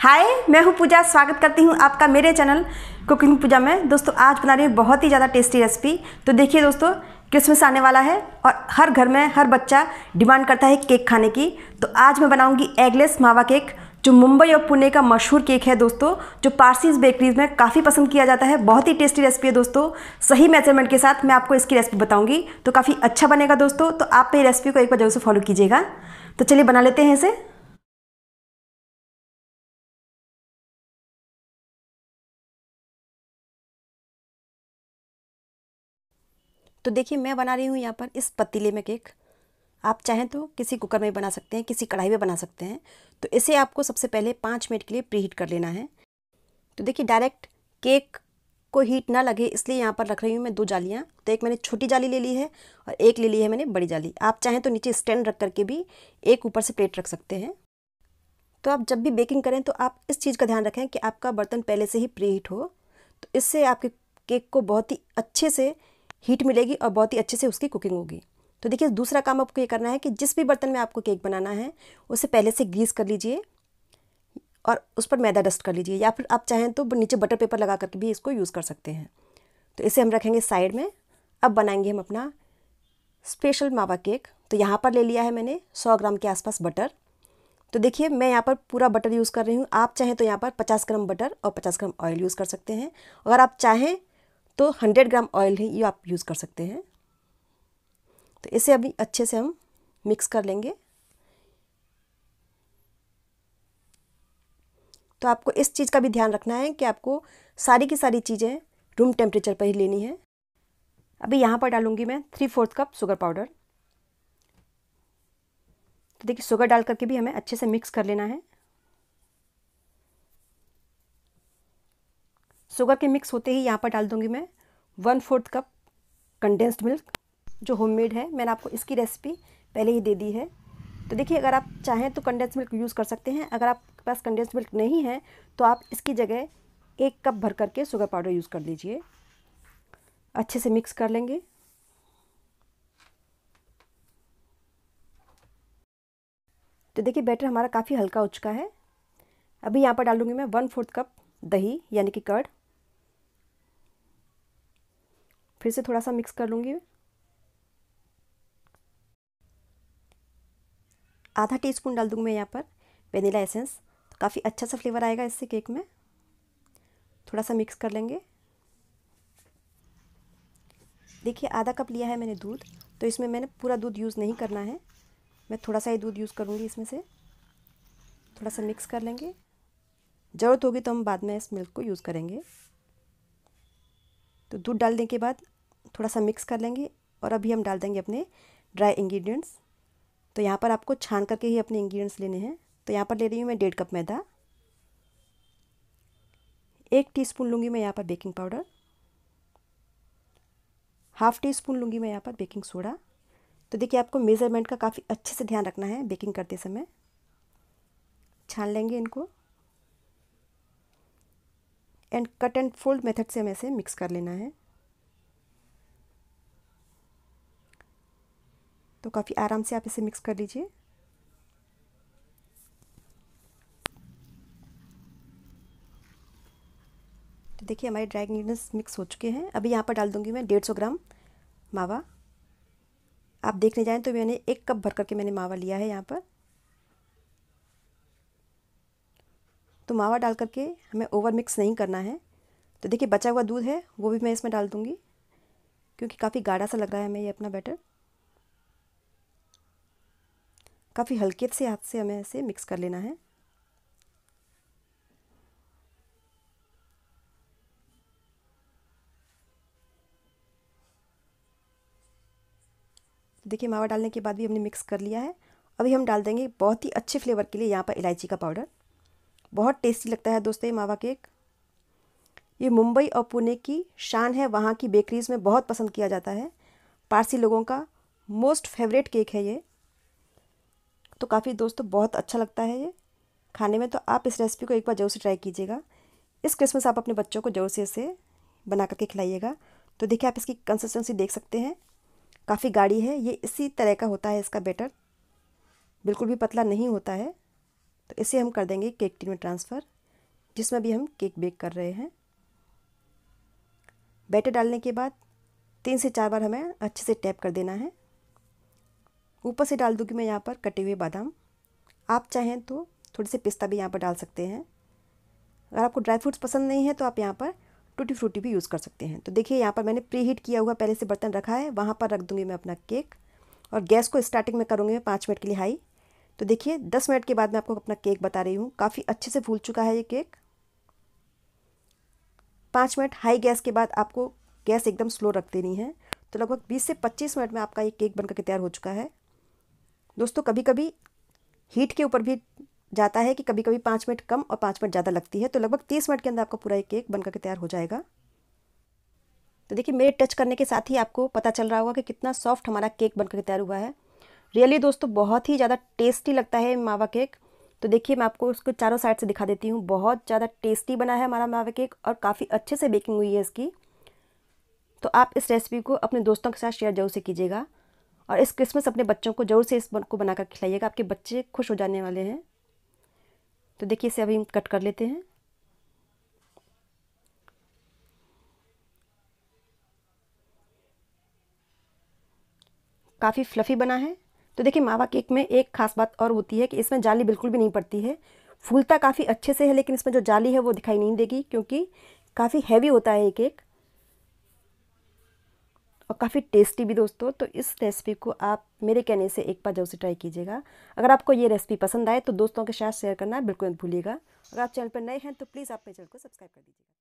हाय मैं हूँ पूजा स्वागत करती हूँ आपका मेरे चैनल कुकिंग पूजा में दोस्तों आज बना रही हूँ बहुत ही ज़्यादा टेस्टी रेसिपी तो देखिए दोस्तों क्रिसमस आने वाला है और हर घर में हर बच्चा डिमांड करता है केक खाने की तो आज मैं बनाऊँगी एगलेस मावा केक जो मुंबई और पुणे का मशहूर केक है दोस्तों जो पारसीज बेकरीज में काफ़ी पसंद किया जाता है बहुत ही टेस्टी रेसिपी है दोस्तों सही मेजरमेंट के साथ मैं आपको इसकी रेसिपी बताऊंगी तो काफ़ी अच्छा बनेगा दोस्तों तो आप मेरी रेसिपी को एक बार जरूर से फॉलो कीजिएगा तो चलिए बना लेते हैं इसे तो देखिए मैं बना रही हूँ यहाँ पर इस पतीले में केक आप चाहें तो किसी कुकर में बना सकते हैं किसी कढ़ाई में बना सकते हैं तो इसे आपको सबसे पहले पाँच मिनट के लिए प्री हीट कर लेना है तो देखिए डायरेक्ट केक को हीट ना लगे इसलिए यहाँ पर रख रही हूँ मैं दो जालियाँ तो एक मैंने छोटी जाली ले ली है और एक ले ली है मैंने बड़ी जाली आप चाहें तो नीचे स्टैंड रख करके भी एक ऊपर से प्लेट रख सकते हैं तो आप जब भी बेकिंग करें तो आप इस चीज़ का ध्यान रखें कि आपका बर्तन पहले से ही प्री हीट हो तो इससे आपके केक को बहुत ही अच्छे से हीट मिलेगी और बहुत ही अच्छे से उसकी कुकिंग होगी तो देखिए दूसरा काम आपको ये करना है कि जिस भी बर्तन में आपको केक बनाना है उसे पहले से ग्रीस कर लीजिए और उस पर मैदा डस्ट कर लीजिए या फिर आप चाहें तो नीचे बटर पेपर लगा करके भी इसको यूज़ कर सकते हैं तो इसे हम रखेंगे साइड में अब बनाएंगे हम अपना स्पेशल मावा केक तो यहाँ पर ले लिया है मैंने सौ ग्राम के आसपास बटर तो देखिए मैं यहाँ पर पूरा बटर यूज़ कर रही हूँ आप चाहें तो यहाँ पर पचास ग्राम बटर और पचास ग्राम ऑयल यूज़ कर सकते हैं अगर आप चाहें तो 100 ग्राम ऑयल है ये आप यूज़ कर सकते हैं तो इसे अभी अच्छे से हम मिक्स कर लेंगे तो आपको इस चीज़ का भी ध्यान रखना है कि आपको सारी की सारी चीज़ें रूम टेम्परेचर पर ही लेनी है अभी यहाँ पर डालूँगी मैं three fourth cup sugar powder तो देखिए शुगर डाल करके भी हमें अच्छे से मिक्स कर लेना है शुगर के मिक्स होते ही यहाँ पर डाल दूँगी मैं one fourth cup condensed milk जो होममेड है मैंने आपको इसकी रेसिपी पहले ही दे दी है तो देखिए अगर आप चाहें तो कंडेंस मिल्क यूज़ कर सकते हैं अगर आपके पास कंडेंस मिल्क नहीं है तो आप इसकी जगह एक कप भर करके शुगर पाउडर यूज़ कर लीजिए अच्छे से मिक्स कर लेंगे तो देखिए बैटर हमारा काफ़ी हल्का हो चुका है अभी यहाँ पर डालूंगी मैं वन फोर्थ कप दही यानी कि कर्ड फिर से थोड़ा सा मिक्स कर लूँगी आधा टीस्पून डाल दूँगी मैं यहाँ पर वेनीला एसेंस तो काफ़ी अच्छा सा फ्लेवर आएगा इससे केक में थोड़ा सा मिक्स कर लेंगे देखिए आधा कप लिया है मैंने दूध तो इसमें मैंने पूरा दूध यूज़ नहीं करना है मैं थोड़ा सा ही दूध यूज़ करूँगी इसमें से थोड़ा सा मिक्स कर लेंगे ज़रूरत होगी तो हम बाद में इस मिल्क को यूज़ करेंगे तो दूध डालने के बाद थोड़ा सा मिक्स कर लेंगे और अभी हम डाल देंगे अपने ड्राई इंग्रेडिएंट्स तो यहाँ पर आपको छान करके ही अपने इंग्रेडिएंट्स लेने हैं तो यहाँ पर ले रही हूँ मैं डेढ़ कप मैदा एक टीस्पून लूँगी मैं यहाँ पर baking powder half teaspoon लूँगी मैं यहाँ पर बेकिंग सोडा तो देखिए आपको मेज़रमेंट का काफ़ी अच्छे से ध्यान रखना है बेकिंग करते समय छान लेंगे इनको and cut and fold method से हमें इसे मिक्स कर लेना है तो काफ़ी आराम से आप इसे मिक्स कर लीजिए तो देखिए हमारे ड्राई इंग्रीडियंट्स मिक्स हो चुके हैं अभी यहाँ पर डाल दूँगी मैं डेढ़ सौ ग्राम मावा आप देखने जाएँ तो मैंने एक कप भर करके मैंने मावा लिया है यहाँ पर तो मावा डाल करके हमें ओवर मिक्स नहीं करना है तो देखिए बचा हुआ दूध है वो भी मैं इसमें डाल दूँगी क्योंकि काफ़ी गाढ़ा सा लग रहा है हमें ये अपना बैटर काफ़ी हल्के से हाथ से हमें इसे मिक्स कर लेना है देखिए मावा डालने के बाद भी हमने मिक्स कर लिया है अभी हम डाल देंगे बहुत ही अच्छे फ्लेवर के लिए यहाँ पर इलायची का पाउडर बहुत टेस्टी लगता है दोस्तों ये मावा केक ये मुंबई और पुणे की शान है वहाँ की बेकरीज़ में बहुत पसंद किया जाता है पारसी लोगों का मोस्ट फेवरेट केक है ये तो काफ़ी दोस्तों बहुत अच्छा लगता है ये खाने में तो आप इस रेसिपी को एक बार जरूर से ट्राई कीजिएगा इस क्रिसमस आप अपने बच्चों को जरूर से इसे बना करके खिलाइएगा तो देखिए आप इसकी कंसिस्टेंसी देख सकते हैं काफ़ी गाढ़ी है ये इसी तरह का होता है इसका बैटर बिल्कुल भी पतला नहीं होता है तो इसे हम कर देंगे केक टिन में ट्रांसफ़र जिसमें भी हम केक बेक कर रहे हैं बैटर डालने के बाद तीन से चार बार हमें अच्छे से टैप कर देना है ऊपर से डाल दूँगी मैं यहाँ पर कटे हुए बादाम आप चाहें तो थोड़े से पिस्ता भी यहाँ पर डाल सकते हैं अगर आपको ड्राई फ्रूट्स पसंद नहीं है तो आप यहाँ पर टूटी फ्रूटी भी यूज़ कर सकते हैं तो देखिए यहाँ पर मैंने प्री हीट किया हुआ पहले से बर्तन रखा है वहाँ पर रख दूँगी मैं अपना केक और गैस को स्टार्टिंग में करूँगी मैं पाँच मिनट के लिए हाई तो देखिए दस मिनट के बाद मैं आपको अपना केक बता रही हूँ काफ़ी अच्छे से फूल चुका है ये केक पाँच मिनट हाई गैस के बाद आपको गैस एकदम स्लो रख देनी है तो लगभग बीस से पच्चीस मिनट में आपका ये केक बनकर के तैयार हो चुका है दोस्तों कभी कभी हीट के ऊपर भी जाता है कि कभी कभी पाँच मिनट कम और पाँच मिनट ज़्यादा लगती है तो लगभग तीस मिनट के अंदर आपका पूरा ये केक बनकर के तैयार हो जाएगा तो देखिए मेरे टच करने के साथ ही आपको पता चल रहा होगा कि कितना सॉफ्ट हमारा केक बनकर के तैयार हुआ है रियली दोस्तों बहुत ही ज़्यादा टेस्टी लगता है मावा केक तो देखिए मैं आपको उसको चारों साइड से दिखा देती हूँ बहुत ज़्यादा टेस्टी बना है हमारा मावा केक और काफ़ी अच्छे से बेकिंग हुई है इसकी तो आप इस रेसिपी को अपने दोस्तों के साथ शेयर जरूर से कीजिएगा और इस क्रिसमस अपने बच्चों को ज़रूर से इस को बनाकर खिलाइएगा आपके बच्चे खुश हो जाने वाले हैं तो देखिए इसे अभी हम कट कर लेते हैं काफ़ी फ्लफ़ी बना है तो देखिए मावा केक में एक खास बात और होती है कि इसमें जाली बिल्कुल भी नहीं पड़ती है फूलता काफ़ी अच्छे से है लेकिन इसमें जो जाली है वो दिखाई नहीं देगी क्योंकि काफ़ी हैवी होता है ये केक और काफ़ी टेस्टी भी दोस्तों तो इस रेसिपी को आप मेरे कहने से एक बार जरूर से ट्राई कीजिएगा अगर आपको ये रेसिपी पसंद आए तो दोस्तों के साथ शेयर करना बिल्कुल मत भूलिएगा अगर आप चैनल पर नए हैं तो प्लीज़ आप मेरे चैनल को सब्सक्राइब कर दीजिएगा